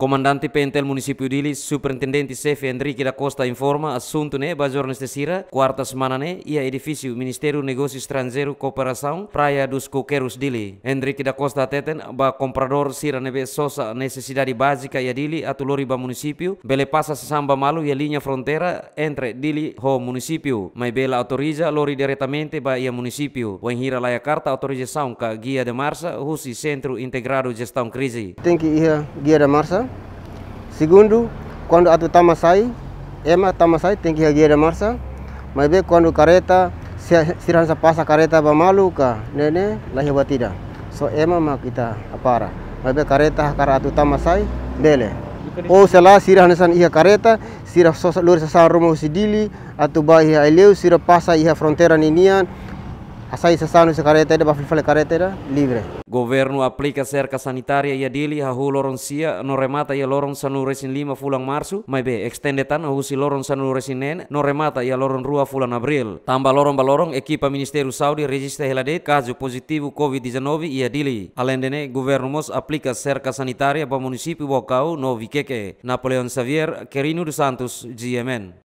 Comandante Pentel Município de Ilhas, Superintendente Chefe Henrique da Costa informa assunto né, Bajor nesta sira, quarta semana né, ia edifício Ministério Negócios Estrangeiro Cooperação Praia dos Coqueiros Dili. Henrique da Costa ateten ba comprador sira nebe sosa necessidade básica e Dili atulori ba município, bele passa samba malu a linha fronteira entre Dili ho município. Mas bela autoriza lori diretamente ba ia município. O hira lá carta autorização ca guia de marcha, Rusi Centro Integrado Gestão Crise. Tem que ir guia de marcha Segundo, quando atu tamasai, ema tamasai sai tem que marsa. a marcha. Mas bem, quando careta, se ka, passa careta ba maluca, nene, lá tida. So ema ma kita apara. Mas bem, careta atu tamasai, bele. Oh sei sirahan san iha kareta, sirah sosa lur sasa rumo sidili, atau ba ia eleu, sirah pasa iha fronteira ninian, se karete essa bafil fale karete carretera livre. Governo aplica cerca dili ha hu lorong sia, no remata ia lorong Loron Lima fulang marsu, mai be extende tan a Husi Loron Sanu no remata ia lorong Rua fulang abril. Tamba lorong-balorong, ekipa ministeru Saudi registra relade kazu positivu Covid-19 ia dili. Alendene, governo mos aplica cerca sanitaria para munisipi Bocau no vikeke. Napoleon Xavier, Kerinu dos Santos, GMN.